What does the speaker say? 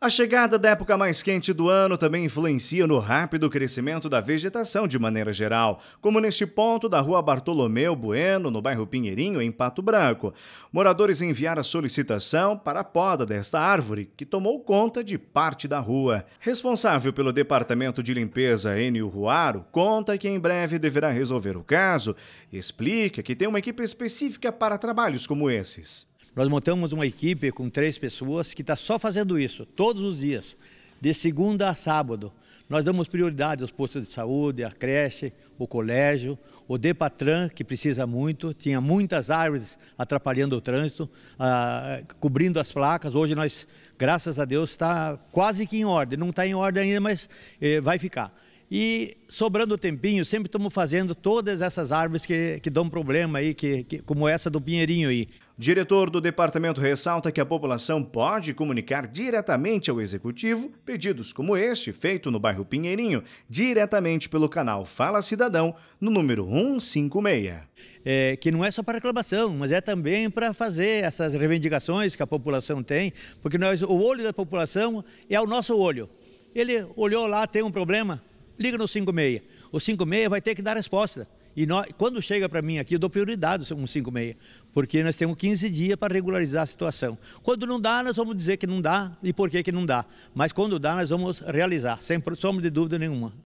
A chegada da época mais quente do ano também influencia no rápido crescimento da vegetação de maneira geral, como neste ponto da rua Bartolomeu Bueno, no bairro Pinheirinho, em Pato Branco. Moradores enviaram a solicitação para a poda desta árvore, que tomou conta de parte da rua. Responsável pelo Departamento de Limpeza Enio Ruaro, conta que em breve deverá resolver o caso e explica que tem uma equipe específica para trabalhos como esses. Nós montamos uma equipe com três pessoas que está só fazendo isso, todos os dias, de segunda a sábado. Nós damos prioridade aos postos de saúde, à creche, o colégio, o Depatran, que precisa muito, tinha muitas árvores atrapalhando o trânsito, ah, cobrindo as placas. Hoje nós, graças a Deus, está quase que em ordem. Não está em ordem ainda, mas eh, vai ficar. E sobrando tempinho, sempre estamos fazendo todas essas árvores que, que dão problema aí, que, que, como essa do Pinheirinho aí. Diretor do departamento ressalta que a população pode comunicar diretamente ao executivo pedidos como este, feito no bairro Pinheirinho, diretamente pelo canal Fala Cidadão, no número 156. É, que não é só para reclamação, mas é também para fazer essas reivindicações que a população tem, porque nós, o olho da população é o nosso olho. Ele olhou lá, tem um problema, liga no 56. O 56 vai ter que dar resposta. E nós, quando chega para mim aqui, eu dou prioridade um 56, porque nós temos 15 dias para regularizar a situação. Quando não dá, nós vamos dizer que não dá e por que, que não dá. Mas quando dá, nós vamos realizar, sem sombra de dúvida nenhuma.